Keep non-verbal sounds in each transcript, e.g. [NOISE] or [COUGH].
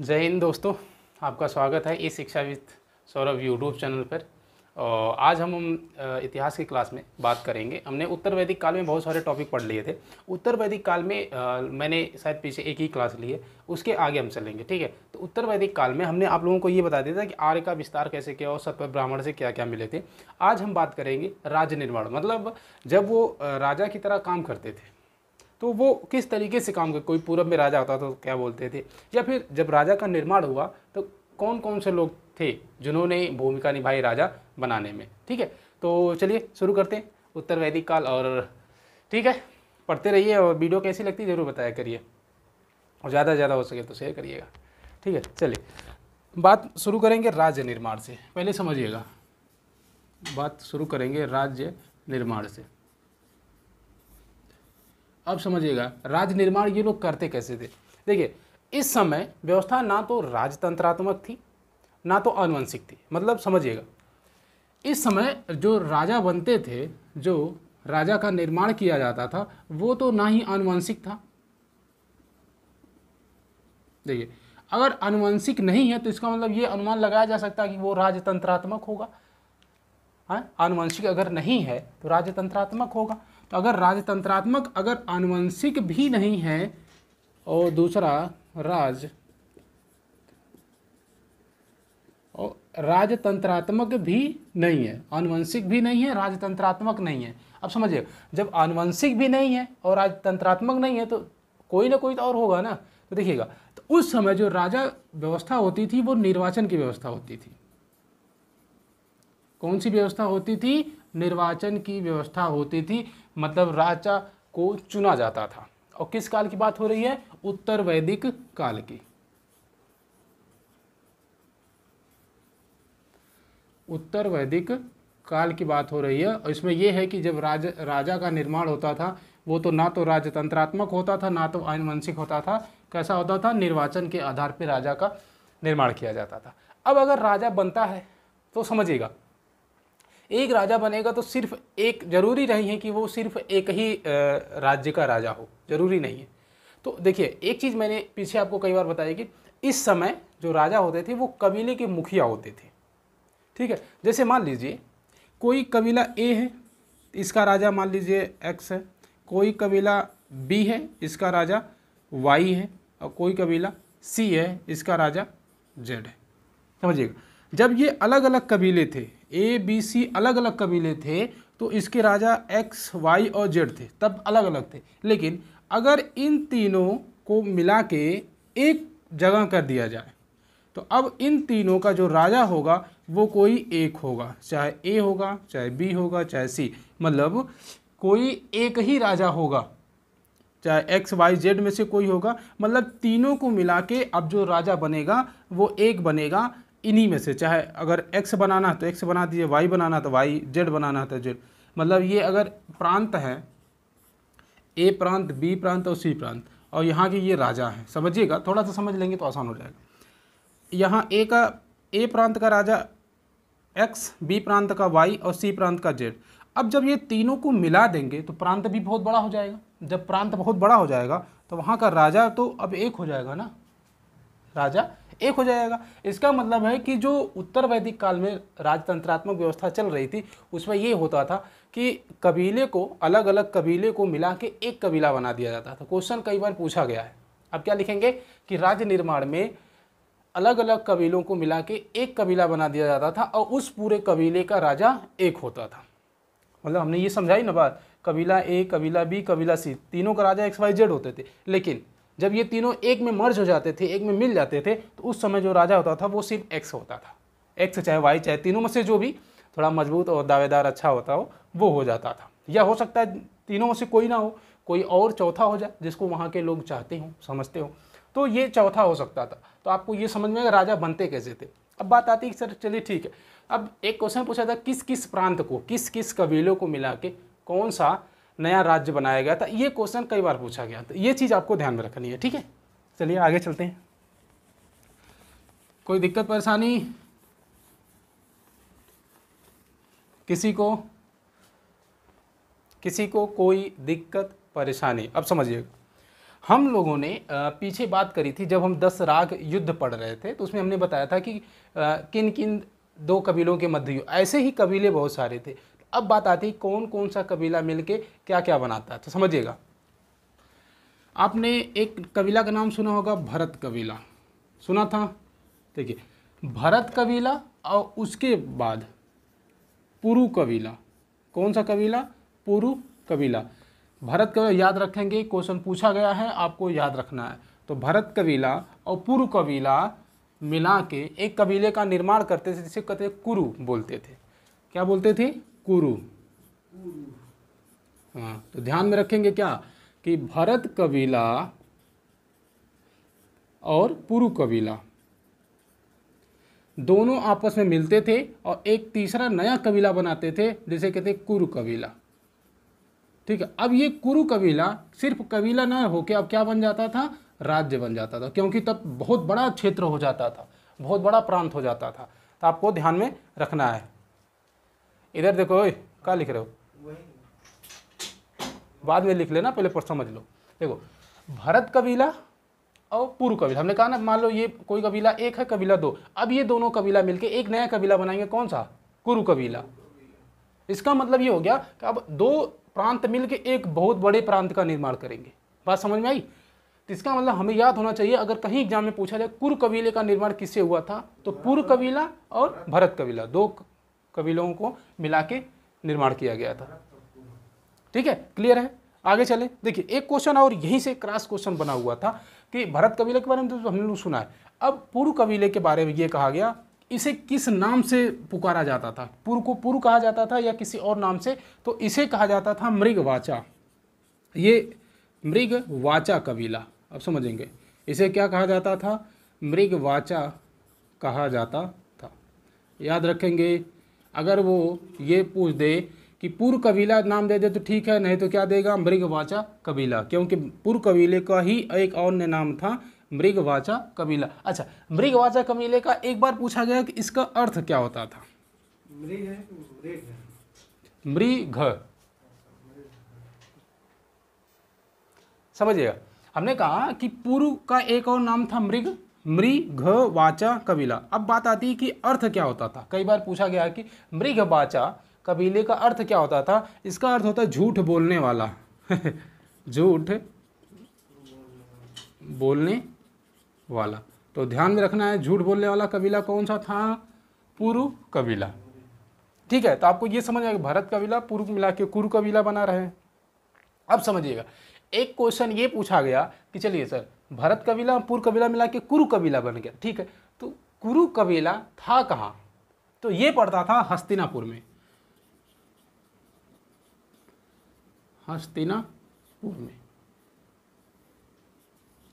जय हिंद दोस्तों आपका स्वागत है ई शिक्षाविद सौरभ यूट्यूब चैनल पर और आज हम इतिहास की क्लास में बात करेंगे हमने उत्तर वैदिक काल में बहुत सारे टॉपिक पढ़ लिए थे उत्तर वैदिक काल में मैंने शायद पीछे एक ही क्लास ली है उसके आगे हम चलेंगे ठीक है तो उत्तर वैदिक काल में हमने आप लोगों को ये बता दिया था कि आर्य का विस्तार कैसे किया और सत्य ब्राह्मण से क्या क्या मिले थे आज हम बात करेंगे राज्य निर्माण मतलब जब वो राजा की तरह काम करते थे तो वो किस तरीके से काम कर कोई पूरब में राजा होता था तो क्या बोलते थे या फिर जब राजा का निर्माण हुआ तो कौन कौन से लोग थे जिन्होंने भूमिका निभाई राजा बनाने में ठीक है तो चलिए शुरू करते हैं उत्तर वैदिक काल और ठीक है पढ़ते रहिए और वीडियो कैसी लगती है ज़रूर बताया करिए और ज़्यादा से ज़्यादा हो सके तो शेयर करिएगा ठीक है चलिए बात शुरू करेंगे राज्य निर्माण से पहले समझिएगा बात शुरू करेंगे राज्य निर्माण से अब समझिएगा राज्य निर्माण ये लोग करते कैसे थे देखिए इस समय व्यवस्था ना तो राजतंत्रात्मक थी ना तो अनुवंशिक थी मतलब समझिएगा इस समय जो राजा बनते थे जो राजा का निर्माण किया जाता था वो तो ना ही अनुवंशिक था देखिए अगर अनुवंशिक नहीं है तो इसका मतलब ये अनुमान लगाया जा सकता है कि वो राजतंत्रात्मक होगा अनुवंशिक हाँ, अगर नहीं है तो राजतंत्रात्मक होगा तो अगर राजतंत्रात्मक अगर आनुवंशिक भी नहीं है और दूसरा राज और राजतंत्रात्मक भी नहीं है आनुवंशिक भी नहीं है राजतंत्रात्मक नहीं है अब समझिए जब आनुवंशिक भी नहीं है और राजतंत्रात्मक नहीं है तो कोई ना कोई तो और होगा ना तो देखिएगा तो उस समय जो राजा व्यवस्था होती थी वो निर्वाचन की व्यवस्था होती थी कौन सी व्यवस्था होती थी निर्वाचन की व्यवस्था होती थी मतलब राजा को चुना जाता था और किस काल की बात हो रही है उत्तर वैदिक काल की उत्तर वैदिक काल की बात हो रही है और इसमें यह है कि जब राज, राजा का निर्माण होता था वो तो ना तो राजतंत्रात्मक होता था ना तो आनुवंशिक होता था कैसा होता था निर्वाचन के आधार पर राजा का निर्माण किया जाता था अब अगर राजा बनता है तो समझिएगा एक राजा बनेगा तो सिर्फ एक जरूरी नहीं है कि वो सिर्फ एक ही राज्य का राजा हो जरूरी नहीं है तो देखिए एक चीज़ मैंने पीछे आपको कई बार बताया कि इस समय जो राजा होते थे वो कबीले के मुखिया होते थे ठीक है जैसे मान लीजिए कोई कबीला ए है इसका राजा मान लीजिए एक्स है कोई कबीला बी है इसका राजा वाई है और कोई कबीला सी है इसका राजा जेड है समझिएगा जब ये अलग अलग कबीले थे ए बी सी अलग अलग कबीले थे तो इसके राजा एक्स वाई और जेड थे तब अलग अलग थे लेकिन अगर इन तीनों को मिला के एक जगह कर दिया जाए तो अब इन तीनों का जो राजा होगा वो कोई एक होगा चाहे ए होगा चाहे बी होगा चाहे सी मतलब कोई एक ही राजा होगा चाहे एक्स वाई जेड में से कोई होगा मतलब तीनों को मिला के अब जो राजा बनेगा वो एक बनेगा इन्हीं में से चाहे अगर एक्स बनाना है तो एक्स बना दीजिए वाई बनाना है तो वाई जेड बनाना है तो जेड मतलब ये अगर प्रांत हैं ए प्रांत बी प्रांत और सी प्रांत और यहाँ के ये राजा हैं समझिएगा थोड़ा सा समझ लेंगे तो आसान हो जाएगा यहाँ ए का ए प्रांत का राजा एक्स बी प्रांत का वाई और सी प्रांत का जेड अब जब ये तीनों को मिला देंगे तो प्रांत भी बहुत बड़ा हो जाएगा जब प्रांत बहुत बड़ा हो जाएगा तो वहाँ का राजा तो अब एक हो जाएगा ना राजा एक हो जाएगा इसका मतलब है कि जो उत्तर वैदिक काल में राजतंत्रात्मक व्यवस्था चल रही थी उसमें ये होता था कि कबीले को अलग अलग कबीले को मिला के एक कबीला बना दिया जाता था क्वेश्चन कई बार पूछा गया है अब क्या लिखेंगे कि राज्य निर्माण में अलग अलग कबीलों को मिला के एक कबीला बना दिया जाता था और उस पूरे कबीले का राजा एक होता था मतलब हमने ये समझाई ना बात कबीला ए कबीला बी कबीला सी तीनों का राजा एक्स वाई जेड होते थे लेकिन जब ये तीनों एक में मर्ज हो जाते थे एक में मिल जाते थे तो उस समय जो राजा होता था वो सिर्फ एक्स होता था एक्स चाहे वाई चाहे तीनों में से जो भी थोड़ा मजबूत और दावेदार अच्छा होता हो वो हो जाता था या हो सकता है तीनों में से कोई ना हो कोई और चौथा हो जाए जिसको वहाँ के लोग चाहते हों समझते हों तो ये चौथा हो सकता था तो आपको ये समझ में आएगा राजा बनते कैसे थे अब बात आती है सर चलिए ठीक है अब एक क्वेश्चन पूछा था किस किस प्रांत को किस किस कबीलों को मिला के कौन सा नया राज्य बनाया गया था ये क्वेश्चन कई बार पूछा गया तो ये चीज़ आपको ध्यान में रखनी है ठीक है चलिए आगे चलते हैं कोई दिक्कत परेशानी किसी को किसी को कोई दिक्कत परेशानी अब समझिएगा हम लोगों ने पीछे बात करी थी जब हम दस राग युद्ध पढ़ रहे थे तो उसमें हमने बताया था कि किन किन दो कबीलों के मध्य ऐसे ही कबीले बहुत सारे थे अब बात आती है कौन कौन सा कबीला मिलके क्या क्या बनाता है तो समझिएगा आपने एक कबीला का नाम सुना होगा भरत कबीला सुना था देखिए भरत कबीला और उसके बाद पुरु कबीला कौन सा कबीला पुरु कबीला भरत कबीला याद रखेंगे क्वेश्चन पूछा गया है आपको याद रखना है तो भरत कबीला और पुरु कबीला मिला के एक कबीले का निर्माण करते थे जिसे कहते कुरु बोलते थे क्या बोलते थे कुरु हाँ तो ध्यान में रखेंगे क्या कि भरत कबीला और पुरु कबीला दोनों आपस में मिलते थे और एक तीसरा नया कबीला बनाते थे जिसे कहते कुरु कबीला ठीक है अब ये कुरु कबीला सिर्फ कबीला ना होके अब क्या बन जाता था राज्य बन जाता था क्योंकि तब बहुत बड़ा क्षेत्र हो जाता था बहुत बड़ा प्रांत हो जाता था तो आपको ध्यान में रखना है इधर देखो ओ क्या लिख रहे हो बाद में लिख लेना पहले पर समझ लो देखो भरत कबीला और पूर्व कबीला हमने कहा ना मान लो ये कोई कबीला एक है कबीला दो अब ये दोनों कबीला मिलके एक नया कबीला बनाएंगे कौन सा कुरु कबीला इसका मतलब ये हो गया कि अब दो प्रांत मिलके एक बहुत बड़े प्रांत का निर्माण करेंगे बात समझ में आई तो इसका मतलब हमें याद होना चाहिए अगर कहीं एग्जाम में पूछा जाए कुरु कबीले का निर्माण किससे हुआ था तो पूर्व कबीला और भरत कबीला दो कबीलों को मिला के निर्माण किया गया था ठीक है क्लियर है आगे चले देखिए एक क्वेश्चन और यहीं से क्रास क्वेश्चन बना हुआ था कि भरत कबीले के बारे में तो हमने सुना है अब पूर्व कबीले के बारे में ये कहा गया इसे किस नाम से पुकारा जाता था पुरु को पूर्व कहा जाता था या किसी और नाम से तो इसे कहा जाता था मृगवाचा ये मृगवाचा कबीला अब समझेंगे इसे क्या कहा जाता था मृगवाचा कहा जाता था याद रखेंगे अगर वो ये पूछ दे कि पूर्व कबीला नाम दे दे तो ठीक है नहीं तो क्या देगा मृगवाचा कबीला क्योंकि पूर्व कबीले का ही एक और नाम था मृगवाचा कबीला अच्छा मृगवाचा कबीले का एक बार पूछा गया कि इसका अर्थ क्या होता था मृग समझिएगा हमने कहा कि पूर्व का एक और नाम था मृग घ वाचा कबीला अब बात आती है कि अर्थ क्या होता था कई बार पूछा गया कि मृग वाचा कबीले का अर्थ क्या होता था इसका अर्थ होता है झूठ बोलने वाला [LAUGHS] झूठ बोलने वाला तो ध्यान में रखना है झूठ बोलने वाला कबीला कौन सा था पूर्व कबीला ठीक है तो आपको ये समझ आएगा भरत कबीला पूर्व मिला के कुरु कबीला बना रहे अब समझिएगा एक क्वेश्चन ये पूछा गया कि चलिए सर भरत कबीला और पूर्व कबीला मिला के कुरु कबीला बन गया ठीक है तो कुरु कबीला था कहाँ तो ये पड़ता था हस्तिनापुर में हस्तिनापुर में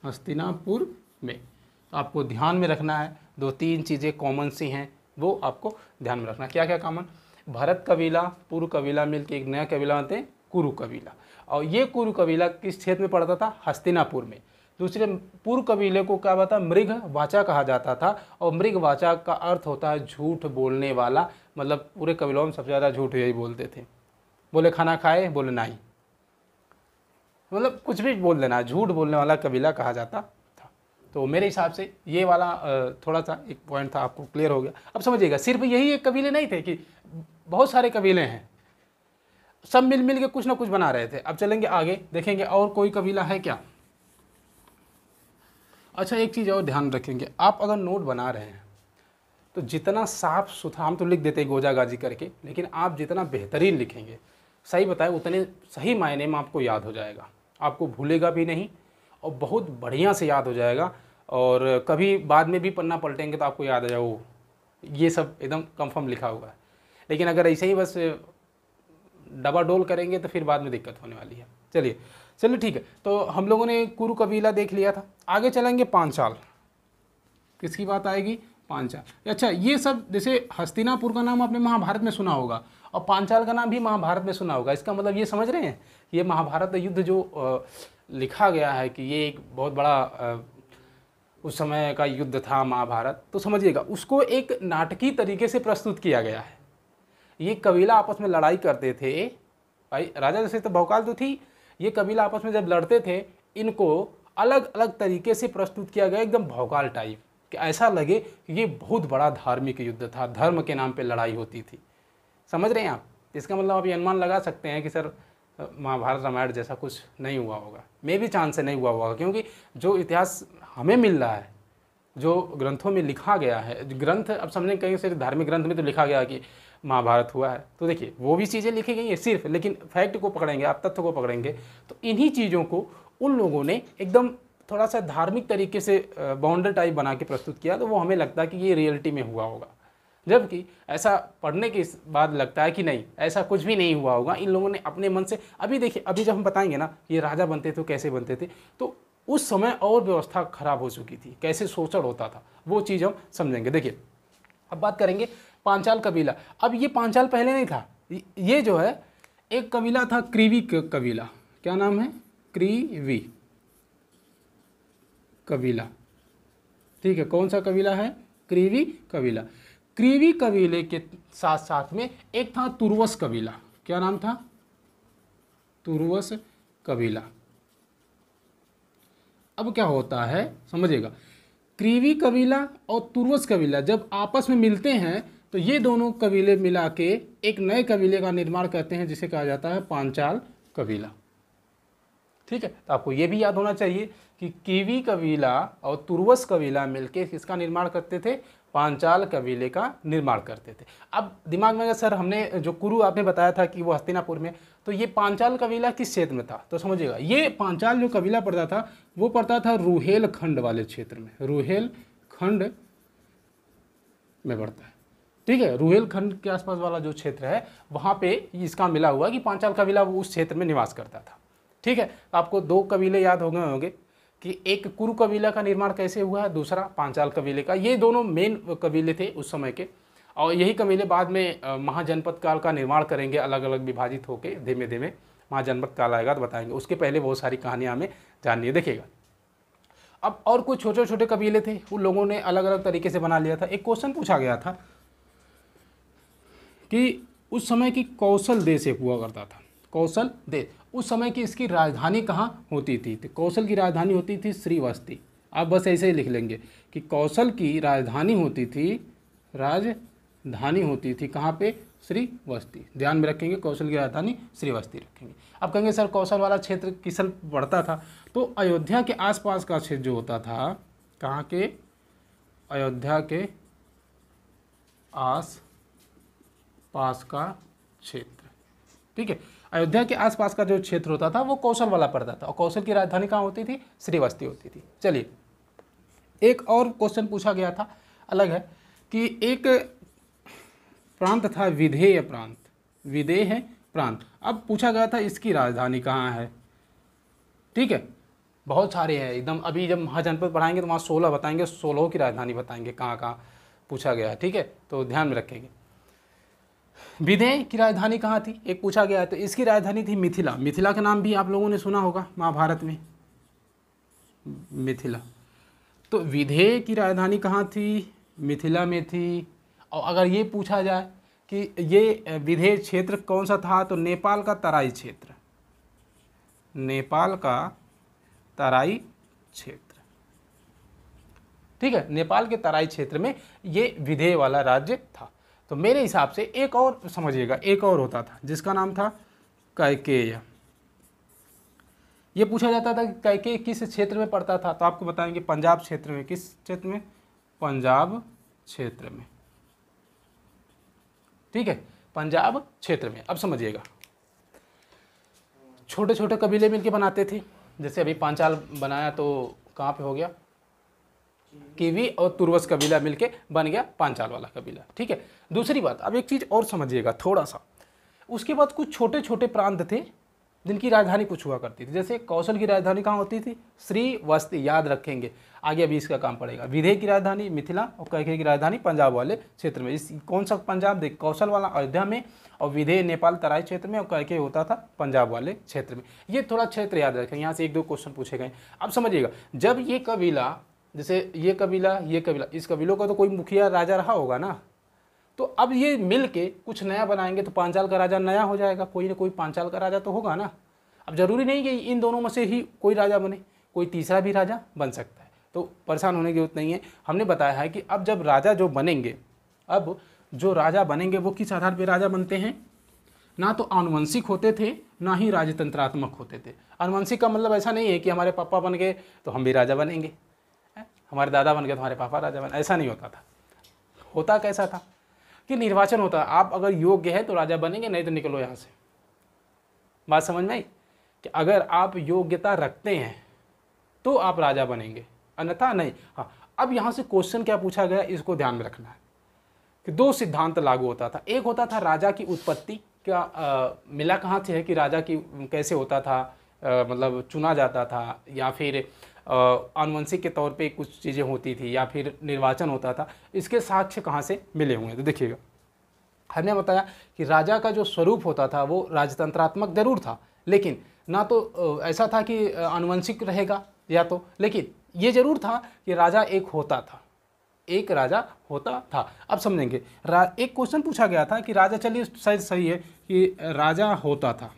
हस्तिनापुर में तो आपको ध्यान में रखना है दो तीन चीज़ें कॉमन सी हैं वो आपको ध्यान में रखना क्या क्या कॉमन भरत कबीला पूर्व कबीला मिलकर एक नया कबीला बनते हैं कुरु कबीला और ये कुरु कबीला किस क्षेत्र में पड़ता था हस्तिनापुर में दूसरे पूर्व कबीले को क्या बताया मृग वाचा कहा जाता था और मृग वाचा का अर्थ होता है झूठ बोलने वाला मतलब पूरे कबीलों में सबसे ज़्यादा झूठ यही बोलते थे बोले खाना खाए बोले नहीं मतलब कुछ भी बोल देना झूठ बोलने वाला कबीला कहा जाता था तो मेरे हिसाब से ये वाला थोड़ा सा एक पॉइंट था आपको क्लियर हो गया अब समझिएगा सिर्फ यही एक कबीले नहीं थे कि बहुत सारे कबीले हैं सब मिल मिल के कुछ ना कुछ बना रहे थे अब चलेंगे आगे देखेंगे और कोई कबीला है क्या अच्छा एक चीज़ और ध्यान रखेंगे आप अगर नोट बना रहे हैं तो जितना साफ सुथरा हम तो लिख देते हैं गोजा गाजी करके लेकिन आप जितना बेहतरीन लिखेंगे सही बताए उतने सही मायने में आपको याद हो जाएगा आपको भूलेगा भी नहीं और बहुत बढ़िया से याद हो जाएगा और कभी बाद में भी पन्ना पलटेंगे तो आपको याद आ जाए वो ये सब एकदम कंफर्म लिखा हुआ है लेकिन अगर ऐसे ही बस डबा डोल करेंगे तो फिर बाद में दिक्कत होने वाली है चलिए चलो ठीक है तो हम लोगों ने कुरु कबीला देख लिया था आगे चलेंगे पांचाल किसकी बात आएगी पांचाल अच्छा ये सब जैसे हस्तिनापुर का नाम आपने महाभारत में सुना होगा और पांचाल का नाम भी महाभारत में सुना होगा इसका मतलब ये समझ रहे हैं ये महाभारत युद्ध जो लिखा गया है कि ये एक बहुत बड़ा उस समय का युद्ध था महाभारत तो समझिएगा उसको एक नाटकीय तरीके से प्रस्तुत किया गया है ये कबीला आपस में लड़ाई करते थे भाई राजा जैसे तो भौकाल तो थी ये कबीला आपस में जब लड़ते थे इनको अलग अलग तरीके से प्रस्तुत किया गया एकदम भौगाल टाइप कि ऐसा लगे कि ये बहुत बड़ा धार्मिक युद्ध था धर्म के नाम पे लड़ाई होती थी समझ रहे हैं आप इसका मतलब आप ये अनुमान लगा सकते हैं कि सर महाभारत रामायण जैसा कुछ नहीं हुआ होगा मे भी चांस से नहीं हुआ होगा क्योंकि जो इतिहास हमें मिल रहा है जो ग्रंथों में लिखा गया है ग्रंथ अब समझें कहीं से धार्मिक ग्रंथ में तो लिखा गया कि महाभारत हुआ है तो देखिए वो भी चीज़ें लिखी गई हैं सिर्फ लेकिन फैक्ट को पकड़ेंगे आप तथ्य को पकड़ेंगे तो इन्हीं चीज़ों को उन लोगों ने एकदम थोड़ा सा धार्मिक तरीके से बाउंड्री टाइप बना के प्रस्तुत किया तो वो हमें लगता है कि ये रियलिटी में हुआ होगा जबकि ऐसा पढ़ने के बाद लगता है कि नहीं ऐसा कुछ भी नहीं हुआ होगा इन लोगों ने अपने मन से अभी देखिए अभी जब हम बताएंगे ना ये राजा बनते थे कैसे बनते थे तो उस समय और व्यवस्था खराब हो चुकी थी कैसे शोषण होता था वो चीज़ हम समझेंगे देखिए अब बात करेंगे पांचाल कबीला अब ये पांचाल पहले नहीं था ये जो है एक कबीला था क्रीवी कबीला क्या नाम है क्रीवी कबीला ठीक है कौन सा कबीला है क्रीवी कबीला क्रीवी कबीले के साथ साथ में एक था तुर्वस कबीला क्या नाम था तुर्वस कबीला अब क्या होता है समझिएगा क्रीवी कबीला और तुर्वस कबीला जब आपस में मिलते हैं तो ये दोनों कबीले मिला के एक नए कबीले का निर्माण करते हैं जिसे कहा जाता है पांचाल कबीला ठीक है तो आपको ये भी याद होना चाहिए कि कीवी कबीला और तुर्वस कबीला मिलके किसका निर्माण करते थे पांचाल कबीले का निर्माण करते थे अब दिमाग में सर हमने जो कुरु आपने बताया था कि वो हस्तिनापुर में तो ये पांचाल कबीला किस क्षेत्र में था तो समझिएगा ये पांचाल जो कबीला पड़ता था वो पड़ता था रूहेल खंड वाले क्षेत्र में रूहेल खंड में पड़ता है ठीक है रुहेलखंड के आसपास वाला जो क्षेत्र है वहाँ पे इसका मिला हुआ कि पांचाल कबीला वो उस क्षेत्र में निवास करता था ठीक है आपको दो कबीले याद हो गए होंगे कि एक कुरु कबीला का निर्माण कैसे हुआ है दूसरा पांचाल कबीले का ये दोनों मेन कबीले थे उस समय के और यही कबीले बाद में महाजनपद काल का निर्माण करेंगे अलग अलग विभाजित होकर धीमे धीमे महाजनपद काल आएगा तो बताएंगे उसके पहले बहुत सारी कहानियाँ हमें जाननी देखेगा अब और कुछ छोटे छोटे कबीले थे उन लोगों ने अलग अलग तरीके से बना लिया था एक क्वेश्चन पूछा गया था कि उस समय की कौशल देश एक हुआ करता था कौशल देश उस समय की इसकी राजधानी कहाँ होती थी तो कौशल की राजधानी होती थी श्रीवस्ती आप बस ऐसे ही लिख लेंगे कि कौशल की राजधानी होती थी राजधानी होती थी कहाँ पे श्रीवस्ती ध्यान में रखेंगे कौशल की राजधानी श्रीवस्ती रखेंगे अब कहेंगे सर कौशल वाला क्षेत्र किसल बढ़ता था तो अयोध्या के आसपास का क्षेत्र जो होता था कहाँ के अयोध्या के आस पास का क्षेत्र ठीक है अयोध्या के आसपास का जो क्षेत्र होता था वो कौशल वाला पड़ता था और कौशल की राजधानी कहाँ होती थी श्रीवस्ती होती थी चलिए एक और क्वेश्चन पूछा गया था अलग है कि एक प्रांत था विधेय प्रांत विधेय प्रांत अब पूछा गया था इसकी राजधानी कहाँ है ठीक है बहुत सारे हैं एकदम अभी जब महाजनपद पढ़ाएंगे तो वहाँ सोलह बताएंगे सोलह की राजधानी बताएंगे कहाँ कहाँ पूछा गया है ठीक है तो ध्यान में रखेंगे विदेह की राजधानी कहाँ थी एक पूछा गया तो इसकी राजधानी थी मिथिला मिथिला का नाम भी आप लोगों ने सुना होगा महाभारत में मिथिला तो विधेय की राजधानी कहाँ थी मिथिला में थी और अगर ये पूछा जाए कि ये विधेय क्षेत्र कौन सा था तो नेपाल का तराई क्षेत्र नेपाल का तराई क्षेत्र ठीक है नेपाल के तराई क्षेत्र में ये विधेय वाला राज्य था तो मेरे हिसाब से एक और समझिएगा एक और होता था जिसका नाम था कैकेय ये पूछा जाता था कि कैके किस क्षेत्र में पड़ता था तो आपको बताएंगे पंजाब क्षेत्र में किस क्षेत्र में पंजाब क्षेत्र में ठीक है पंजाब क्षेत्र में अब समझिएगा छोटे छोटे कबीले मिलके बनाते थे जैसे अभी पांचाल बनाया तो कहाँ पे हो गया कीवी और तुर्वस कबीला मिलके बन गया पांचाल वाला कबीला ठीक है दूसरी बात अब एक चीज़ और समझिएगा थोड़ा सा उसके बाद कुछ छोटे छोटे प्रांत थे जिनकी राजधानी कुछ हुआ करती थी जैसे कौशल की राजधानी कहाँ होती थी श्री वस्ती याद रखेंगे आगे अभी इसका काम पड़ेगा विधेय की राजधानी मिथिला और कैके की राजधानी पंजाब वाले क्षेत्र में इस कौन सा पंजाब देख कौशल वाला अयोध्या में और विधेय नेपाल तराई क्षेत्र में और कैके होता था पंजाब वाले क्षेत्र में ये थोड़ा क्षेत्र याद रखें यहाँ से एक दो क्वेश्चन पूछे गए अब समझिएगा जब ये कबीला जैसे ये कबीला ये कबीला इस कबीलों का तो कोई मुखिया राजा रहा होगा ना तो अब ये मिल के कुछ नया बनाएंगे तो पांचाल का राजा नया हो जाएगा कोई ना कोई पांचाल का राजा तो होगा ना अब ज़रूरी नहीं कि इन दोनों में से ही कोई राजा बने कोई तीसरा भी राजा बन सकता है तो परेशान होने की जरूरत नहीं है हमने बताया है कि अब जब राजा जो बनेंगे अब जो राजा बनेंगे वो किस आधार पर राजा बनते हैं ना तो आनुवंशिक होते थे ना ही राजतंत्रात्मक होते थे आनुवंशिक का मतलब ऐसा नहीं है कि हमारे पापा बन गए तो हम भी राजा बनेंगे हमारे दादा बन गए तुम्हारे पापा राजा बन ऐसा नहीं होता था होता कैसा था कि निर्वाचन होता आप अगर योग्य है तो राजा बनेंगे नहीं तो निकलो यहाँ से बात समझ में आई कि अगर आप योग्यता रखते हैं तो आप राजा बनेंगे अन्यथा नहीं हाँ अब यहाँ से क्वेश्चन क्या पूछा गया इसको ध्यान में रखना है कि दो सिद्धांत लागू होता था एक होता था राजा की उत्पत्ति क्या आ, मिला कहाँ से है कि राजा की कैसे होता था आ, मतलब चुना जाता था या फिर आनुवंशिक के तौर पे कुछ चीज़ें होती थी या फिर निर्वाचन होता था इसके साक्ष्य कहाँ से मिले हुए हैं तो देखिएगा हमने बताया कि राजा का जो स्वरूप होता था वो राजतंत्रात्मक जरूर था लेकिन ना तो ऐसा था कि आनुवंशिक रहेगा या तो लेकिन ये जरूर था कि राजा एक होता था एक राजा होता था अब समझेंगे एक क्वेश्चन पूछा गया था कि राजा चलिए शायद सही है कि राजा होता था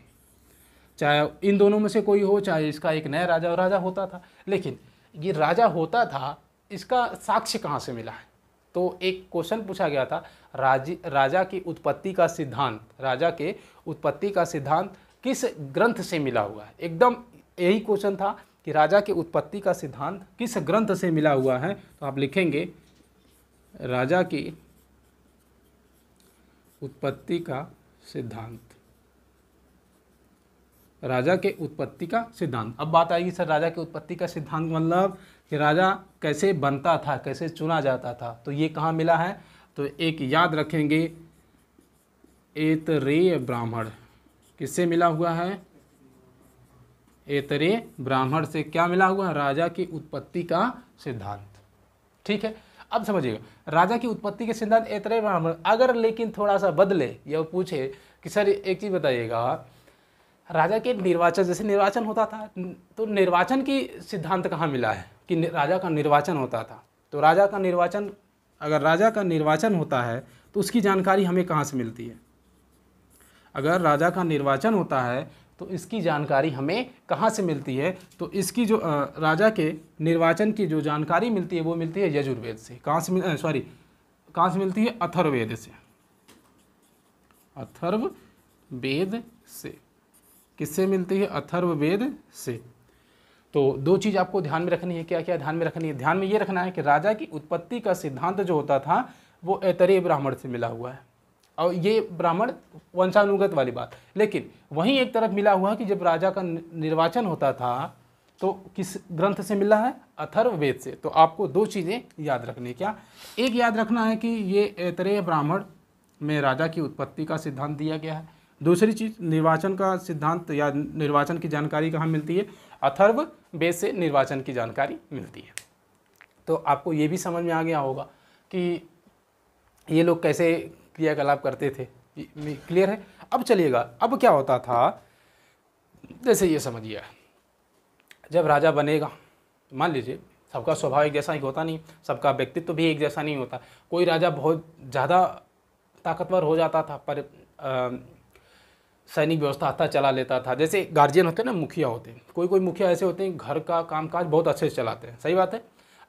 चाहे इन दोनों में से कोई हो चाहे इसका एक नया राजा राजा होता था लेकिन ये राजा होता था इसका साक्ष्य कहाँ से मिला है तो एक क्वेश्चन पूछा गया था राजी राजा की उत्पत्ति का सिद्धांत राजा के उत्पत्ति का सिद्धांत किस ग्रंथ से मिला हुआ है एकदम यही क्वेश्चन था कि राजा के उत्पत्ति का सिद्धांत किस ग्रंथ से मिला हुआ है तो आप लिखेंगे राजा की उत्पत्ति का सिद्धांत राजा के उत्पत्ति का सिद्धांत अब बात आएगी सर राजा के उत्पत्ति का सिद्धांत मतलब कि राजा कैसे बनता था कैसे चुना जाता था तो ये कहाँ मिला है तो एक याद रखेंगे एतरे ब्राह्मण किससे मिला हुआ है एतरे ब्राह्मण से क्या मिला हुआ है राजा की उत्पत्ति का सिद्धांत ठीक है अब समझिएगा राजा की उत्पत्ति के सिद्धांत एतरे ब्राह्मण अगर लेकिन थोड़ा सा बदले या पूछे कि सर एक चीज़ बताइएगा राजा के निर्वाचन जैसे निर्वाचन होता था तो निर्वाचन की सिद्धांत कहाँ मिला है कि राजा का निर्वाचन होता था तो राजा का निर्वाचन अगर राजा का निर्वाचन होता है तो उसकी जानकारी हमें कहाँ से मिलती है अगर राजा का निर्वाचन होता है तो इसकी जानकारी हमें कहाँ से मिलती है तो इसकी जो राजा के निर्वाचन की जो जानकारी मिलती है वो मिलती है यजुर्वेद से कहाँ से सॉरी कहाँ से मिलती है अथर्ववेद से अथर्ववेद से किससे मिलती है अथर्ववेद से तो दो चीज़ आपको ध्यान में रखनी है क्या क्या ध्यान में रखनी है ध्यान में ये रखना है कि राजा की उत्पत्ति का सिद्धांत जो होता था वो ऐतरेय ब्राह्मण से मिला हुआ है और ये ब्राह्मण वंशानुगत वाली बात लेकिन वहीं एक तरफ मिला हुआ कि जब राजा का निर्वाचन होता था तो किस ग्रंथ से मिला है अथर्ववेद से तो आपको दो चीज़ें याद रखनी क्या एक याद रखना है कि ये ऐतरेय ब्राह्मण में राजा की उत्पत्ति का सिद्धांत दिया गया है दूसरी चीज निर्वाचन का सिद्धांत या निर्वाचन की जानकारी कहाँ मिलती है अथर्व वेद से निर्वाचन की जानकारी मिलती है तो आपको ये भी समझ में आ गया होगा कि ये लोग कैसे क्रियाकलाप करते थे क्लियर है अब चलिएगा अब क्या होता था जैसे ये समझिए जब राजा बनेगा मान लीजिए सबका स्वभाव एक जैसा ही होता नहीं सबका व्यक्तित्व तो भी एक जैसा नहीं होता कोई राजा बहुत ज़्यादा ताकतवर हो जाता था पर आ, सैनिक व्यवस्था चला लेता था जैसे गार्जियन होते हैं ना मुखिया होते हैं कोई कोई मुखिया ऐसे होते हैं घर का कामकाज बहुत अच्छे से चलाते हैं सही बात है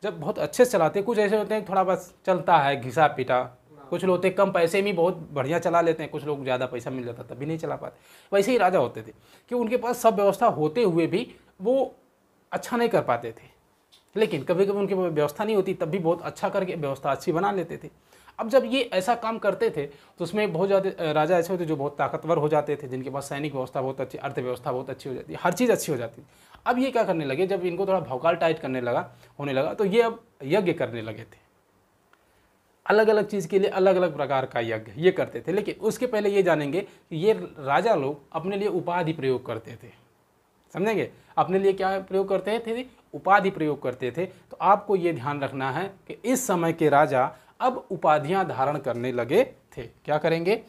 जब बहुत अच्छे से चलाते हैं कुछ ऐसे होते हैं थोड़ा बस चलता है घिसा पिटा कुछ लोग होते कम पैसे में बहुत बढ़िया चला लेते हैं कुछ लोग ज़्यादा पैसा मिल जाता तभी नहीं चला पाते वैसे ही राजा होते थे कि उनके पास सब व्यवस्था होते हुए भी वो अच्छा नहीं कर पाते थे लेकिन कभी कभी उनके व्यवस्था नहीं होती तब भी बहुत अच्छा करके व्यवस्था अच्छी बना लेते थे अब जब ये ऐसा काम करते थे तो उसमें बहुत ज़्यादा राजा ऐसे होते जो बहुत ताकतवर हो जाते थे जिनके पास सैनिक व्यवस्था बहुत अच्छी अर्थव्यवस्था बहुत अच्छी हो जाती हर चीज़ अच्छी हो जाती अब ये क्या करने लगे जब इनको थोड़ा भौकाल टाइट करने लगा होने लगा तो ये अब यज्ञ करने लगे थे अलग अलग चीज़ के लिए अलग अलग प्रकार का यज्ञ ये करते थे लेकिन उसके पहले ये जानेंगे कि ये राजा लोग अपने लिए उपाधि प्रयोग करते थे समझेंगे अपने लिए क्या प्रयोग करते थे उपाधि प्रयोग करते थे तो आपको ये ध्यान रखना है कि इस समय के राजा अब उपाधियां धारण करने लगे थे क्या करेंगे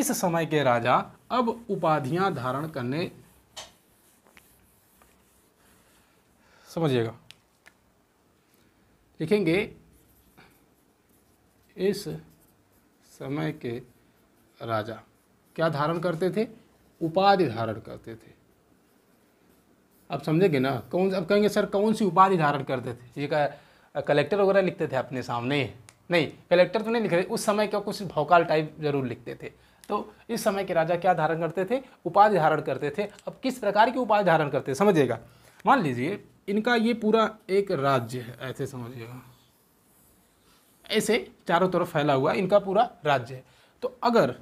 इस समय के राजा अब उपाधियां धारण करने समझिएगा लिखेंगे इस समय के राजा क्या धारण करते थे उपाधि धारण करते थे अब समझेंगे ना कौन अब कहेंगे सर कौन सी उपाधि धारण करते थे ये कलेक्टर वगैरह लिखते थे अपने सामने नहीं कलेक्टर तो नहीं लिखते उस समय का कुछ भौकाल टाइप जरूर लिखते थे तो इस समय के राजा क्या धारण करते थे उपाधि धारण करते थे अब किस प्रकार की उपाधि धारण करते समझिएगा मान लीजिए इनका ये पूरा एक राज्य है ऐसे समझिएगा ऐसे चारों तरफ फैला हुआ इनका पूरा राज्य है तो अगर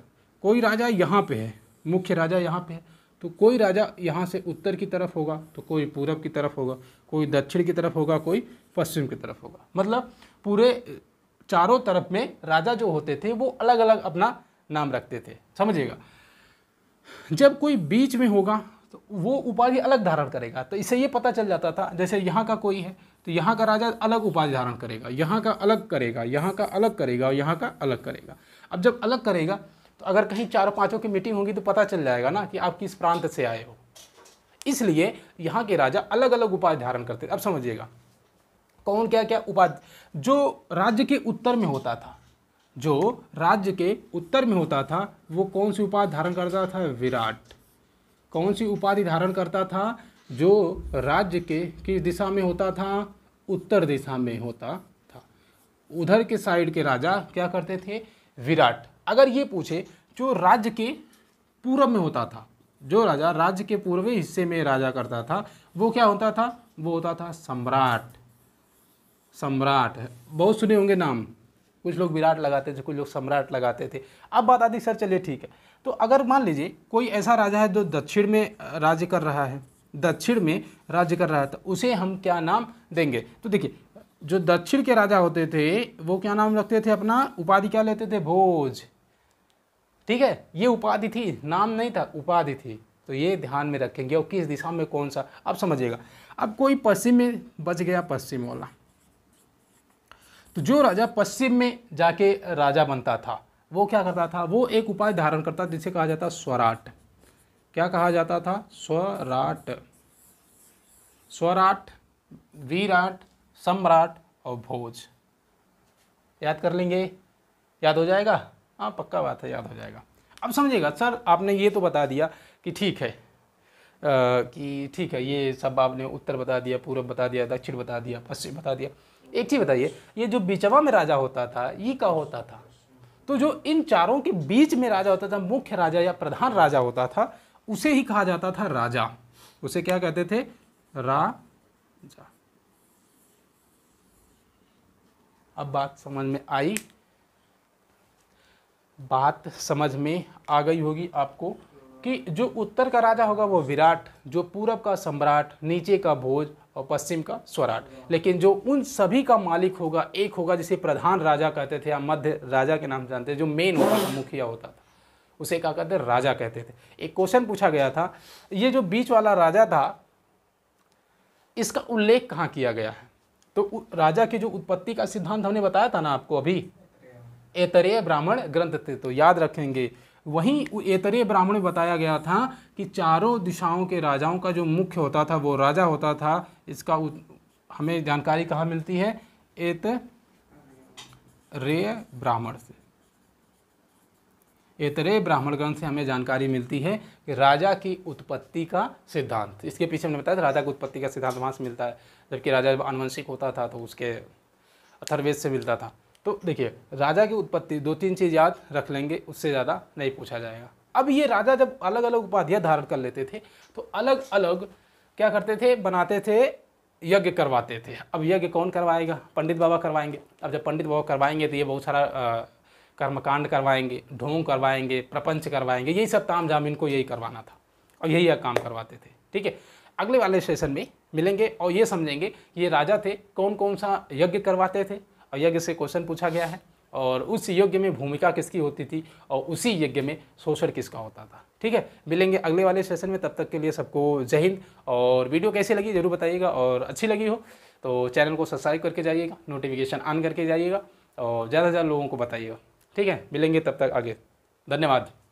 कोई राजा यहाँ पे है मुख्य राजा यहाँ पे है तो कोई राजा यहाँ से उत्तर की तरफ होगा तो कोई पूरब की तरफ होगा कोई दक्षिण की तरफ होगा कोई पश्चिम की तरफ होगा मतलब पूरे चारों तरफ में राजा जो होते थे वो अलग अलग अपना नाम रखते थे समझिएगा जब कोई बीच में होगा तो वो उपाधि अलग धारण करेगा तो इससे ये पता चल जाता था जैसे यहाँ का कोई है तो यहाँ का राजा अलग उपाधि धारण करेगा यहाँ का अलग करेगा यहाँ का अलग करेगा और यहाँ का अलग करेगा अब जब अलग करेगा तो अगर कहीं चारों पाँचों की मीटिंग होगी तो पता चल जाएगा ना कि आप किस प्रांत से आए हो इसलिए यहाँ के राजा अलग अलग उपाधि धारण करते अब समझिएगा कौन क्या क्या उपाधि जो राज्य के उत्तर में होता था जो राज्य के उत्तर में होता था वो कौन सी उपाधि धारण करता था विराट कौन सी उपाधि धारण करता था जो राज्य के किस दिशा में होता था उत्तर दिशा में होता था उधर के साइड के राजा क्या करते थे विराट अगर ये पूछे जो राज्य के पूर्व में होता था जो राजा राज्य के पूर्वी हिस्से में राजा करता था वो क्या होता था वो होता था सम्राट सम्राट बहुत सुने होंगे नाम कुछ लोग विराट लगाते थे कुछ लोग सम्राट लगाते थे अब बात आती सर चलिए ठीक है तो अगर मान लीजिए कोई ऐसा राजा है जो दक्षिण में राज्य कर रहा है दक्षिण में राज्य कर रहा है तो उसे हम क्या नाम देंगे तो देखिए जो दक्षिण के राजा होते थे वो क्या नाम रखते थे अपना उपाधि क्या लेते थे भोज ठीक है ये उपाधि थी नाम नहीं था उपाधि थी तो ये ध्यान में रखेंगे और किस दिशा में कौन सा अब समझिएगा अब कोई पश्चिम में बच गया पश्चिम वाला तो जो राजा पश्चिम में जाके राजा बनता था वो क्या करता था वो एक उपाय धारण करता जिसे कहा जाता स्वराट क्या कहा जाता था स्वराट स्वराट वीराट सम्राट और भोज याद कर लेंगे याद हो जाएगा हाँ पक्का बात है याद हो जाएगा अब समझिएगा सर आपने ये तो बता दिया कि ठीक है आ, कि ठीक है ये सब आपने उत्तर बता दिया पूर्व बता दिया दक्षिण बता दिया पश्चिम बता दिया एक चीज़ बताइए ये जो बिचवा में राजा होता था ये का होता था तो जो इन चारों के बीच में राजा होता था मुख्य राजा या प्रधान राजा होता था उसे ही कहा जाता था राजा उसे क्या कहते थे राजा अब बात समझ में आई बात समझ में आ गई होगी आपको कि जो उत्तर का राजा होगा वो विराट जो पूरब का सम्राट नीचे का भोज और पश्चिम का स्वराट लेकिन जो उन सभी का मालिक होगा एक होगा जिसे प्रधान राजा कहते थे या मध्य राजा के नाम जानते जो मेन होता था मुखिया होता था उसे क्या कहते राजा कहते थे एक क्वेश्चन पूछा गया था ये जो बीच वाला राजा था इसका उल्लेख कहाँ किया गया है तो राजा की जो उत्पत्ति का सिद्धांत हमने बताया था ना आपको अभी एतरे ब्राह्मण ग्रंथ थे तो याद रखेंगे वहीं एतरे ब्राह्मण में बताया गया था कि चारों दिशाओं के राजाओं का जो मुख्य होता था वो राजा होता था इसका हमें जानकारी कहाँ मिलती है एत रे ब्राह्मण से एतरे ब्राह्मण ग्रंथ से हमें जानकारी मिलती है कि राजा की उत्पत्ति का सिद्धांत इसके पीछे हमने बताया था राजा की उत्पत्ति का सिद्धांत वहाँ से मिलता है जबकि राजा जब आनुवंशिक होता था तो उसके अथर्वेद से मिलता था तो देखिए राजा की उत्पत्ति दो तीन चीज़ याद रख लेंगे उससे ज़्यादा नहीं पूछा जाएगा अब ये राजा जब अलग अलग उपाधियाँ धारण कर लेते थे तो अलग अलग क्या करते थे बनाते थे यज्ञ करवाते थे अब यज्ञ कौन करवाएगा पंडित बाबा करवाएंगे अब जब पंडित बाबा करवाएंगे तो ये बहुत सारा कर्मकांड करवाएंगे ढोंग करवाएंगे प्रपंच करवाएंगे यही सब ताम जाम इनको यही करवाना था और यही यह काम करवाते थे ठीक है अगले वाले सेशन में मिलेंगे और ये समझेंगे ये राजा थे कौन कौन सा यज्ञ करवाते थे यज्ञ से क्वेश्चन पूछा गया है और उस यज्ञ में भूमिका किसकी होती थी और उसी यज्ञ में शोषण किसका होता था ठीक है मिलेंगे अगले वाले सेशन में तब तक के लिए सबको जय हिंद और वीडियो कैसी लगी ज़रूर बताइएगा और अच्छी लगी हो तो चैनल को सब्सक्राइब करके जाइएगा नोटिफिकेशन ऑन करके जाइएगा और ज़्यादा से ज़्यादा लोगों को बताइएगा ठीक है मिलेंगे तब तक आगे धन्यवाद